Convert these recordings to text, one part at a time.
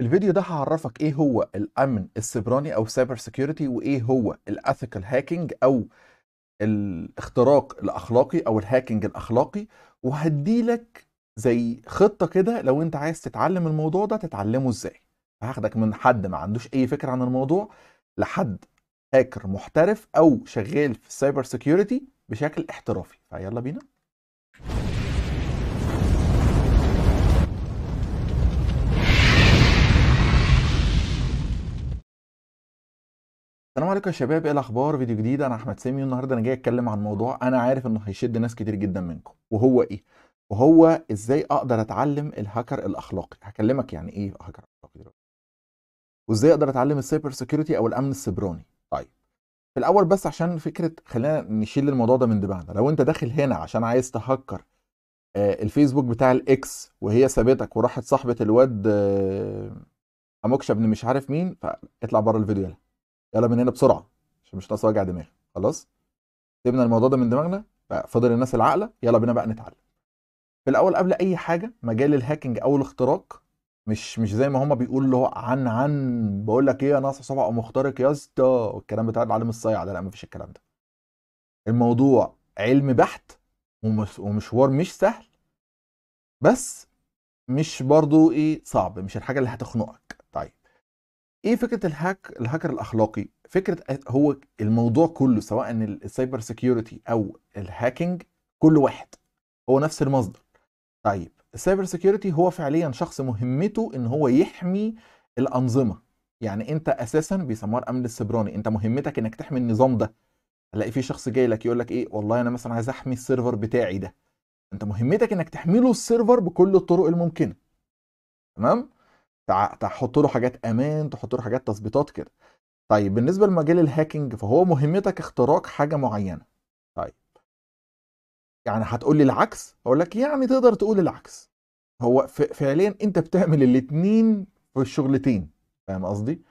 الفيديو ده هعرفك ايه هو الامن السيبراني او سايبر سيكيورتي وايه هو الاثيكال هاكينج او الاختراق الاخلاقي او الهاكينج الاخلاقي وهديلك زي خطه كده لو انت عايز تتعلم الموضوع ده تتعلمه ازاي هاخدك من حد ما عندوش اي فكره عن الموضوع لحد هاكر محترف او شغال في السايبر سيكيورتي بشكل احترافي فيلا بينا السلام عليكم يا شباب ايه الاخبار فيديو جديد انا احمد سامي النهارده انا جاي اتكلم عن موضوع انا عارف انه هيشد ناس كتير جدا منكم وهو ايه وهو ازاي اقدر اتعلم الهاكر الاخلاقي هكلمك يعني ايه هاكر اخلاقي دلوقتي وازاي اقدر اتعلم السايبر سيكيورتي او الامن السيبراني طيب في الاول بس عشان فكره خلينا نشيل الموضوع ده من دماغنا لو انت داخل هنا عشان عايز تهكر آه، الفيسبوك بتاع الاكس وهي سابتك وراحت صاحبه الواد آه، اموكشا ابن مش عارف مين فاطلع بره الفيديو يلا يلا من هنا بسرعه عشان مش ناقص وجع دماغ خلاص سيبنا الموضوع ده من دماغنا فاضل الناس العاقله يلا بينا بقى نتعلم في الاول قبل اي حاجه مجال الهاكينج او الاختراق مش مش زي ما هما بيقولوا اللي هو عن عن بقول لك ايه انا اصحى صبع مخترق يا اسطى والكلام بتاع العالم الصيع ده لا مفيش الكلام ده الموضوع علم بحت ومشوار مش سهل بس مش برضو ايه صعب مش الحاجه اللي هتخنقك طيب ايه فكره الهاك الهاكر الاخلاقي فكره آه، هو الموضوع كله سواء السايبر سيكيورتي او الهاكينج كل واحد هو نفس المصدر طيب السايبر سيكيورتي هو فعليا شخص مهمته ان هو يحمي الانظمه يعني انت اساسا بيسموها الامن السبراني انت مهمتك انك تحمي النظام ده هلاقي في شخص جاي لك يقول لك ايه والله انا مثلا عايز احمي السيرفر بتاعي ده انت مهمتك انك تحمله السيرفر بكل الطرق الممكنه تمام تحط له حاجات امان تحط له حاجات تظبيطات كده طيب بالنسبه لمجال الهاكينج فهو مهمتك اختراق حاجه معينه طيب يعني هتقول لي العكس اقول لك يعني تقدر تقول العكس هو فعليا انت بتعمل الاثنين في الشغلتين فاهم قصدي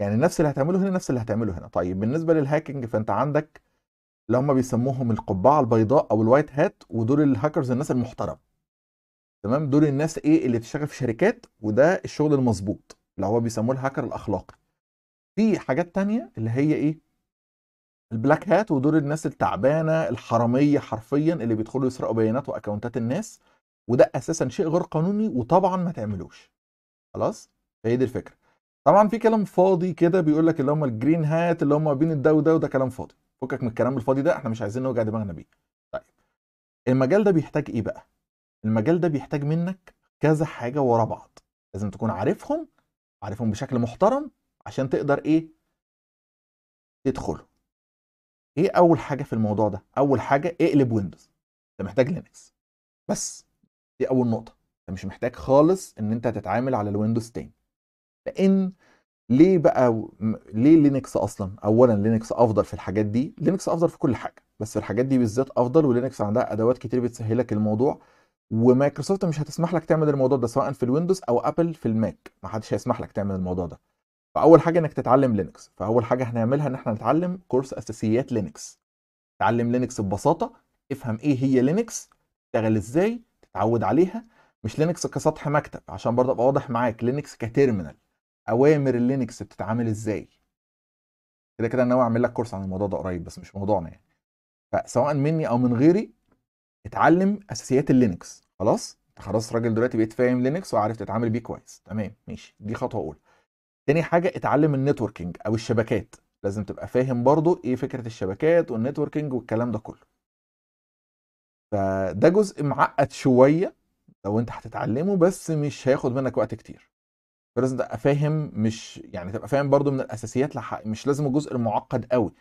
يعني نفس اللي هتعمله هنا نفس اللي هتعمله هنا طيب بالنسبه للهاكينج فانت عندك اللي هم بيسموهم القبعه البيضاء او الوايت هات ودول الهاكرز الناس المحترمه تمام دول الناس ايه اللي بتشتغل في شركات وده الشغل المظبوط اللي هو بيسموه الهاكر الاخلاقي في حاجات تانية اللي هي ايه البلاك هات ودول الناس التعبانه الحراميه حرفيا اللي بيدخلوا يسرقوا بيانات واكونتات الناس وده اساسا شيء غير قانوني وطبعا ما تعملوش خلاص هي دي الفكره طبعا في كلام فاضي كده بيقول لك اللي هم الجرين هات اللي هم بين ده وده وده كلام فاضي فكك من الكلام الفاضي ده احنا مش عايزين نوجع دماغنا بيه طيب المجال ده بيحتاج ايه بقى المجال ده بيحتاج منك كذا حاجه ورا بعض لازم تكون عارفهم عارفهم بشكل محترم عشان تقدر ايه تدخله ايه اول حاجه في الموضوع ده اول حاجه اقلب ويندوز انت محتاج لينكس بس دي اول نقطه انت مش محتاج خالص ان انت تتعامل على الويندوز تاني لان ليه بقى ليه لينكس اصلا اولا لينكس افضل في الحاجات دي لينكس افضل في كل حاجه بس في الحاجات دي بالذات افضل ولينكس عندها ادوات كتير بتسهلك الموضوع ومايكروسوفت مش هتسمح لك تعمل الموضوع ده سواء في الويندوز او ابل في الماك ما حدش هيسمح لك تعمل الموضوع ده فاول حاجه انك تتعلم لينكس فاول حاجه هنعملها ان احنا نتعلم كورس اساسيات لينكس تعلم لينكس ببساطه افهم ايه هي لينكس تشتغل ازاي تتعود عليها مش لينكس كسطح مكتب عشان برضه ابقى واضح معاك لينكس كتيرمينال اوامر اللينكس بتتعامل ازاي كده كده انا ناوي اعمل لك كورس عن الموضوع ده قريب بس مش موضوعنا يعني فسواء مني او من غيري اتعلم اساسيات اللينكس خلاص انت خلاص راجل دلوقتي بقيت فاهم لينكس وعارف تتعامل بيه كويس تمام ماشي دي خطوه اولى تاني حاجه اتعلم النتوركينج او الشبكات لازم تبقى فاهم برضو ايه فكره الشبكات والنتوركينج والكلام ده كله فده جزء معقد شويه لو انت هتتعلمه بس مش هياخد منك وقت كتير فلازم تبقى فاهم مش يعني تبقى فاهم برضو من الاساسيات لح... مش لازم الجزء المعقد قوي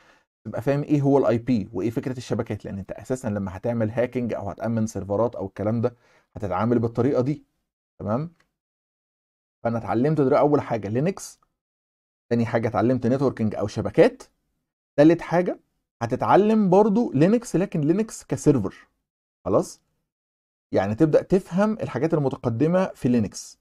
تبقى فاهم ايه هو الاي بي وايه فكره الشبكات لان انت اساسا لما هتعمل هاكينج او هتامن سيرفرات او الكلام ده هتتعامل بالطريقه دي تمام فانا اتعلمت دلوقتي اول حاجه لينكس تاني حاجه اتعلمت نتوركينج او شبكات تالت حاجه هتتعلم برضو لينكس لكن لينكس كسيرفر خلاص يعني تبدا تفهم الحاجات المتقدمه في لينكس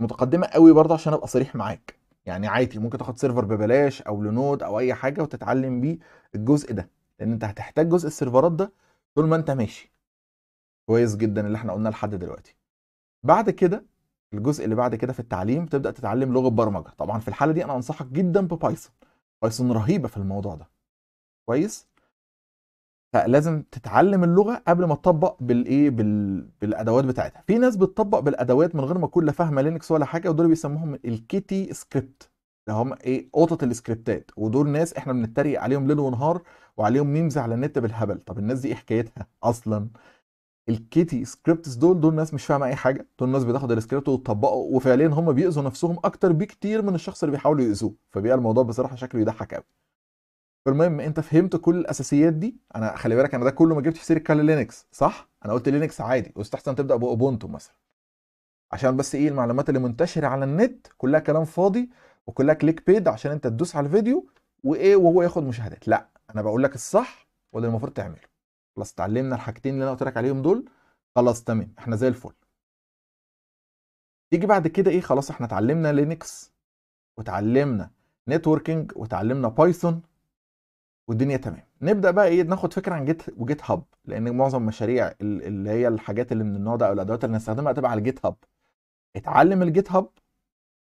متقدمه قوي برضه عشان ابقى صريح معاك يعني عادي ممكن تاخد سيرفر ببلاش او لنود او اي حاجه وتتعلم بيه الجزء ده لان انت هتحتاج جزء السيرفرات ده طول ما انت ماشي كويس جدا اللي احنا قلناه لحد دلوقتي بعد كده الجزء اللي بعد كده في التعليم تبدا تتعلم لغه برمجه طبعا في الحاله دي انا انصحك جدا ببايثون بايثون رهيبه في الموضوع ده كويس فلازم تتعلم اللغه قبل ما تطبق بالايه بال... بالادوات بتاعتها في ناس بتطبق بالادوات من غير ما تكون لا فاهمه لينكس ولا حاجه ودول بيسموهم الكيتي سكريبت اللي هم ايه قطط السكريبتات ودول ناس احنا بنتريق عليهم ليل ونهار وعليهم ميمز على النت بالهبل طب الناس دي ايه حكايتها اصلا الكيتي سكريبتس دول دول ناس مش فاهمه اي حاجه دول ناس بتاخد السكريبت وتطبقه وفعليا هم بيأذوا نفسهم اكتر بكتير من الشخص اللي بيحاولوا يأذوه فبيبقى الموضوع بصراحه شكله يضحك قوي فالمهم انت فهمت كل الاساسيات دي انا خلي بالك انا ده كله ما جبتش في سيره كان لينكس صح انا قلت لينكس عادي واستحسن تبدا باوبونتو مثلا عشان بس ايه المعلومات اللي منتشره على النت كلها كلام فاضي وكلها كليك بيد عشان انت تدوس على الفيديو وايه وهو ياخد مشاهدات لا انا بقول لك الصح واللي المفروض تعمله خلاص اتعلمنا الحاجتين اللي انا قلت لك عليهم دول خلاص تمام احنا زي الفل تيجي بعد كده ايه خلاص احنا اتعلمنا لينكس وتعلمنا نتوركينج وتعلمنا بايثون والدنيا تمام نبدا بقى ايه ناخد فكره عن جيت وجيت هاب لان معظم المشاريع اللي هي الحاجات اللي من النوع ده او الادوات اللي نستخدمها هتبقى على الجيت هاب اتعلم الجيت هاب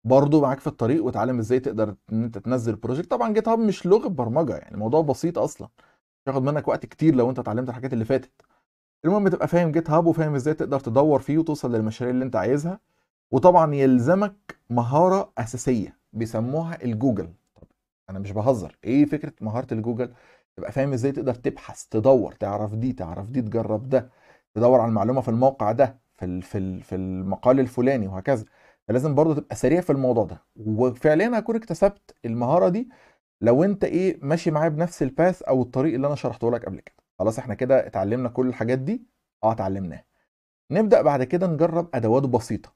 برضه معاك في الطريق وتعلم ازاي تقدر ان انت تنزل بروجكت طبعا جيت هاب مش لغه برمجه يعني الموضوع بسيط اصلا مش هياخد منك وقت كتير لو انت اتعلمت الحاجات اللي فاتت المهم تبقى فاهم جيت هاب وفاهم ازاي تقدر تدور فيه وتوصل للمشاريع اللي انت عايزها وطبعا يلزمك مهاره اساسيه بيسموها الجوجل انا مش بهزر ايه فكره مهاره الجوجل تبقى فاهم ازاي تقدر تبحث تدور تعرف دي تعرف دي تجرب ده تدور على المعلومه في الموقع ده في في في المقال الفلاني وهكذا فلازم برضه تبقى سريع في الموضوع ده وفعليا هكون اكتسبت المهاره دي لو انت ايه ماشي معايا بنفس الباث او الطريق اللي انا شرحته لك قبل كده خلاص احنا كده اتعلمنا كل الحاجات دي اه اتعلمناها نبدا بعد كده نجرب ادوات بسيطه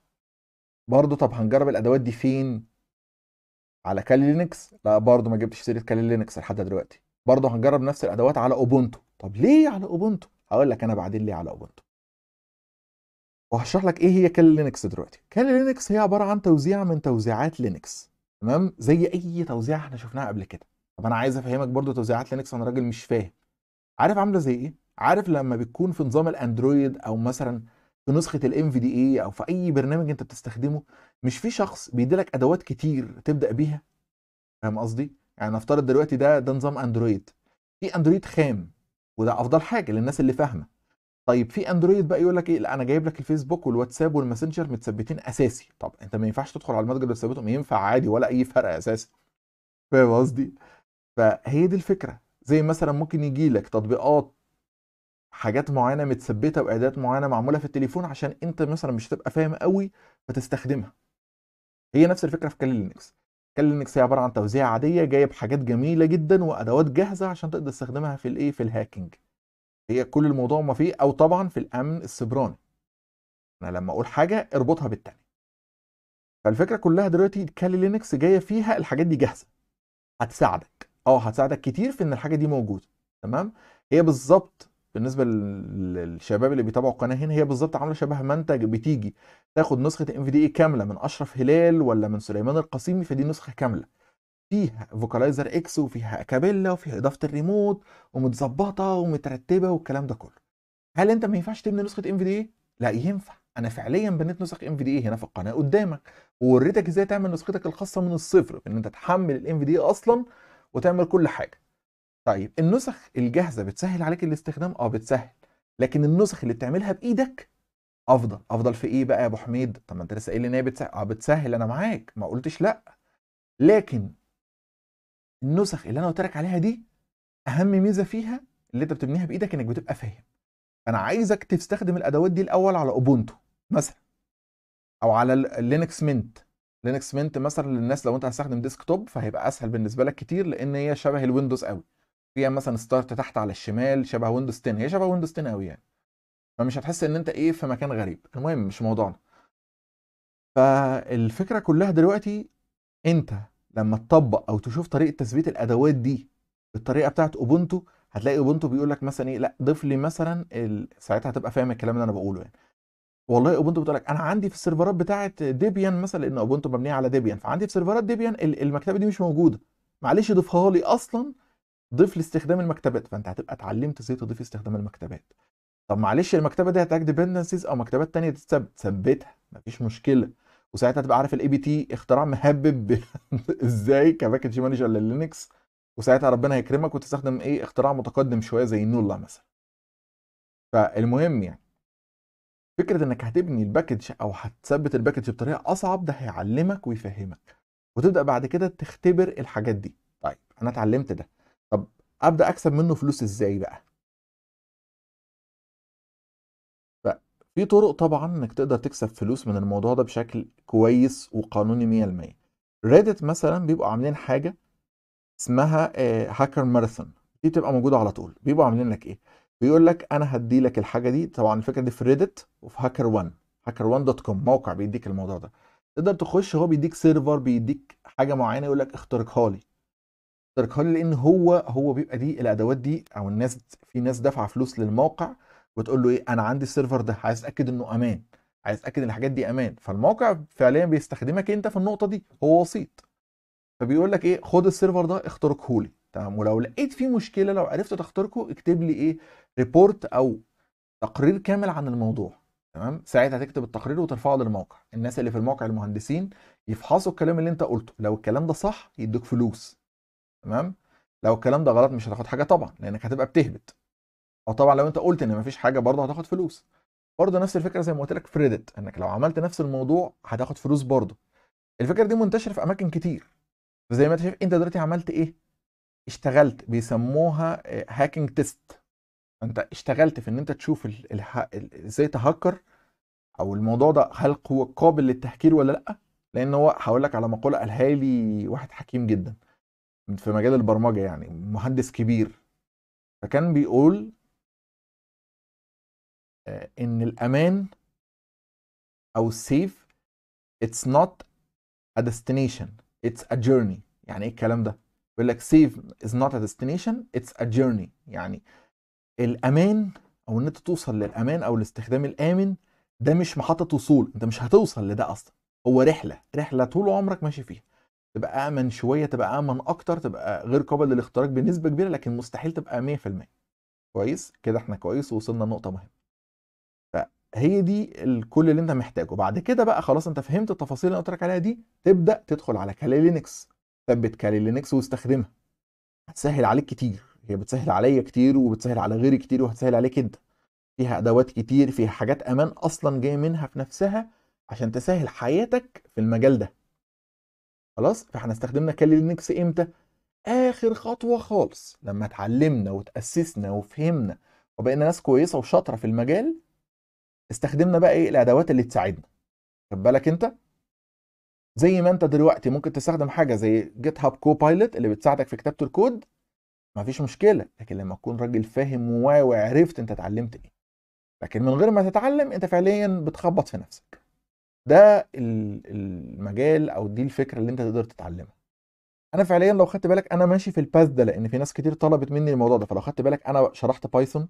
برضه طب هنجرب الادوات دي فين على كالي لينكس لا برضه ما جبتش سيره كالي لينكس لحد دلوقتي برضه هنجرب نفس الادوات على اوبونتو طب ليه على اوبونتو هقول لك انا بعدين ليه على اوبونتو وهشرح لك ايه هي كالي لينكس دلوقتي كالي لينكس هي عباره عن توزيع من توزيعات لينكس تمام زي اي توزيعه احنا شفناها قبل كده طب انا عايز افهمك برضه توزيعات لينكس انا راجل مش فاهم عارف عامله زي ايه عارف لما بتكون في نظام الاندرويد او مثلا في نسخه الام في دي اي او في اي برنامج انت بتستخدمه مش في شخص بيديلك ادوات كتير تبدا بيها فاهم قصدي يعني نفترض دلوقتي ده ده نظام اندرويد في اندرويد خام وده افضل حاجه للناس اللي فاهمه طيب في اندرويد بقى يقول لك ايه لا انا جايب لك الفيسبوك والواتساب والماسنجر متثبتين اساسي طب انت ما ينفعش تدخل على المتجر وتثبتهم ينفع عادي ولا اي فرق اساسي فاهم قصدي فهي دي الفكره زي مثلا ممكن يجي لك تطبيقات حاجات معينه متثبته واعدادات معينه معموله في التليفون عشان انت مثلا مش هتبقى فاهم قوي فتستخدمها هي نفس الفكره في كالي لينكس كالي لينكس هي عباره عن توزيع عاديه جايه بحاجات جميله جدا وادوات جاهزه عشان تقدر تستخدمها في الايه في الهاكينج هي كل الموضوع ما فيه او طبعا في الامن السبراني انا لما اقول حاجه اربطها بالتاني فالفكره كلها دلوقتي كالي لينكس جايه فيها الحاجات دي جاهزه هتساعدك اه هتساعدك كتير في ان الحاجه دي موجوده تمام هي بالظبط بالنسبه للشباب اللي بيتابعوا القناه هنا هي بالظبط عامله شبه ما انت بتيجي تاخد نسخه ام في دي اي كامله من اشرف هلال ولا من سليمان القصيمي فدي نسخه كامله فيها فوكالايزر اكس وفيها اكابيلا وفيها اضافه الريموت ومتظبطه ومترتبه والكلام ده كله هل انت ما ينفعش تبني نسخه ام في دي لا ينفع انا فعليا بنيت نسخ ام في دي هنا في القناه قدامك ووريتك ازاي تعمل نسختك الخاصه من الصفر ان انت تحمل الام في دي اصلا وتعمل كل حاجه طيب النسخ الجاهزه بتسهل عليك الاستخدام اه بتسهل لكن النسخ اللي بتعملها بايدك افضل افضل في ايه بقى يا ابو حميد طب ما انت لسه قايل ان هي بتسهل اه بتسهل انا معاك ما قلتش لا لكن النسخ اللي انا قلت لك عليها دي اهم ميزه فيها اللي انت بتبنيها بايدك انك بتبقى فاهم انا عايزك تستخدم الادوات دي الاول على اوبونتو مثلا او على لينكس منت لينكس منت مثلا للناس لو انت هتستخدم ديسك توب فهيبقى اسهل بالنسبه لك كتير لان هي شبه الويندوز قوي فيها مثلا ستارت تحت على الشمال شبه ويندوز 10 هي شبه ويندوز 10 قوي يعني فمش هتحس ان انت ايه في مكان غريب المهم مش موضوعنا فالفكره كلها دلوقتي انت لما تطبق او تشوف طريقه تثبيت الادوات دي بالطريقه بتاعت اوبونتو هتلاقي اوبونتو بيقول لك مثلا ايه لا ضيف لي مثلا ال... ساعتها هتبقى فاهم الكلام اللي انا بقوله يعني والله اوبونتو بتقول لك انا عندي في السيرفرات بتاعه ديبيان مثلا لان اوبونتو مبنيه على ديبيان فعندي في سيرفرات ديبيان المكتبه دي مش موجوده معلش ضيفها لي اصلا ضيف لاستخدام المكتبات فانت هتبقى اتعلمت ازاي تضيف استخدام المكتبات طب معلش المكتبه دي هتحتاج ديبندنسيز او مكتبات تانية تثبت ثبتها مفيش مشكله وساعتها هتبقى عارف الاي بي تي اختراع مهبب ازاي كباكج مانجر لللينكس وساعتها ربنا هيكرمك وتستخدم ايه اختراع متقدم شويه زي نولا مثلا فالمهم يعني فكره انك هتبني الباكج او هتثبت الباكج بطريقه اصعب ده هيعلمك ويفهمك وتبدا بعد كده تختبر الحاجات دي طيب انا اتعلمت ده ابدا اكسب منه فلوس ازاي بقى في طرق طبعا انك تقدر تكسب فلوس من الموضوع ده بشكل كويس وقانوني 100% ريدت مثلا بيبقوا عاملين حاجه اسمها هاكر آه، ماراثون دي بتبقى موجوده على طول بيبقوا عاملين لك ايه بيقول لك انا هدي لك الحاجه دي طبعا الفكره دي في ريدت وفي هاكر 1 هاكر 1 دوت كوم موقع بيديك الموضوع ده تقدر تخش هو بيديك سيرفر بيديك حاجه معينه يقول لك اخترقها لي تركها لان هو هو بيبقى دي الادوات دي او الناس في ناس دافعه فلوس للموقع وتقول له ايه انا عندي السيرفر ده عايز اتاكد انه امان عايز اتاكد ان الحاجات دي امان فالموقع فعليا بيستخدمك انت في النقطه دي هو وسيط فبيقول لك ايه خد السيرفر ده اخترقه لي تمام ولو لقيت فيه مشكله لو عرفت تخترقه اكتب لي ايه ريبورت او تقرير كامل عن الموضوع تمام ساعتها تكتب التقرير وترفعه للموقع الناس اللي في الموقع المهندسين يفحصوا الكلام اللي انت قلته لو الكلام ده صح يدوك فلوس تمام لو الكلام ده غلط مش هتاخد حاجه طبعا لانك هتبقى بتهبط او طبعا لو انت قلت ان مفيش حاجه برضه هتاخد فلوس برضه نفس الفكره زي ما قلت لك فريدت انك لو عملت نفس الموضوع هتاخد فلوس برضه الفكره دي منتشره في اماكن كتير زي ما انت شايف انت دلوقتي عملت ايه اشتغلت بيسموها هاكينج آه، تيست انت اشتغلت في ان انت تشوف ازاي تهكر او الموضوع ده هل هو قابل للتهكير ولا لا لان هو هقول لك على مقوله قالها لي واحد حكيم جدا في مجال البرمجه يعني مهندس كبير فكان بيقول آه، ان الامان او السيف it's not a destination it's a journey يعني ايه الكلام ده بيقول لك سيف is not a destination it's a journey يعني الامان او ان انت توصل للامان او الاستخدام الامن ده مش محطه وصول انت مش هتوصل لده اصلا هو رحله رحله طول عمرك ماشي فيها تبقى امن شويه تبقى امن اكتر تبقى غير قابل للاختراق بنسبه كبيره لكن مستحيل تبقى 100% كويس كده احنا كويس ووصلنا لنقطه مهمه فهي دي كل اللي انت محتاجه بعد كده بقى خلاص انت فهمت التفاصيل اللي قلت لك عليها دي تبدا تدخل على كالي لينكس ثبت كالي لينكس واستخدمها هتسهل عليك كتير هي بتسهل عليا كتير وبتسهل على غيري كتير وهتسهل عليك انت فيها ادوات كتير فيها حاجات امان اصلا جايه منها في نفسها عشان تسهل حياتك في المجال ده خلاص فاحنا استخدمنا لينكس امتى اخر خطوه خالص لما اتعلمنا وتاسسنا وفهمنا وبقينا ناس كويسه وشاطره في المجال استخدمنا بقى ايه الادوات اللي تساعدنا خد بالك انت زي ما انت دلوقتي ممكن تستخدم حاجه زي جيت هاب كوبايلوت اللي بتساعدك في كتابه الكود مفيش مشكله لكن لما تكون راجل فاهم وواعي وعرفت انت اتعلمت ايه لكن من غير ما تتعلم انت فعليا بتخبط في نفسك ده المجال او دي الفكره اللي انت تقدر تتعلمها انا فعليا لو خدت بالك انا ماشي في الباث ده لان في ناس كتير طلبت مني الموضوع ده فلو خدت بالك انا شرحت بايثون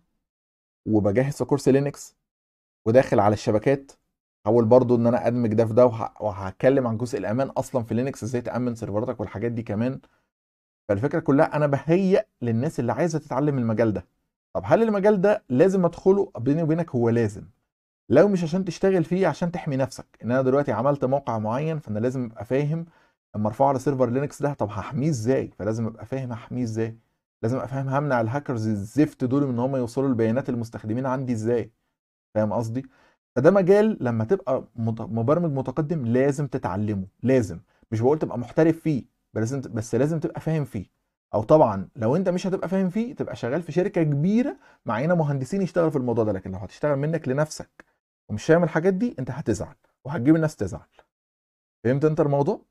وبجهز في كورس لينكس وداخل على الشبكات حاول برضو ان انا ادمج ده في ده وهتكلم عن جزء الامان اصلا في لينكس ازاي تامن سيرفراتك والحاجات دي كمان فالفكره كلها انا بهيئ للناس اللي عايزه تتعلم المجال ده طب هل المجال ده لازم ادخله بيني وبينك هو لازم لو مش عشان تشتغل فيه عشان تحمي نفسك ان انا دلوقتي عملت موقع معين فانا لازم ابقى فاهم اما ارفعه على سيرفر لينكس ده طب هحميه ازاي فلازم ابقى فاهم هحميه ازاي لازم ابقى فاهم همنع الهاكرز الزفت دول من ان هم يوصلوا لبيانات المستخدمين عندي ازاي فاهم قصدي فده مجال لما تبقى مبرمج متقدم لازم تتعلمه لازم مش بقول تبقى محترف فيه بس بس لازم تبقى فاهم فيه او طبعا لو انت مش هتبقى فاهم فيه تبقى شغال في شركه كبيره معينه مهندسين يشتغلوا في الموضوع ده لكن لو هتشتغل منك لنفسك ومش هيعمل الحاجات دي انت هتزعل وهتجيب الناس تزعل فهمت انت الموضوع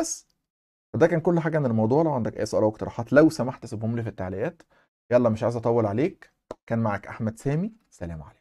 بس فده كان كل حاجه عن الموضوع لو عندك اي سؤال او اقتراحات لو سمحت سيبهم لي في التعليقات يلا مش عايز اطول عليك كان معك احمد سامي سلام عليكم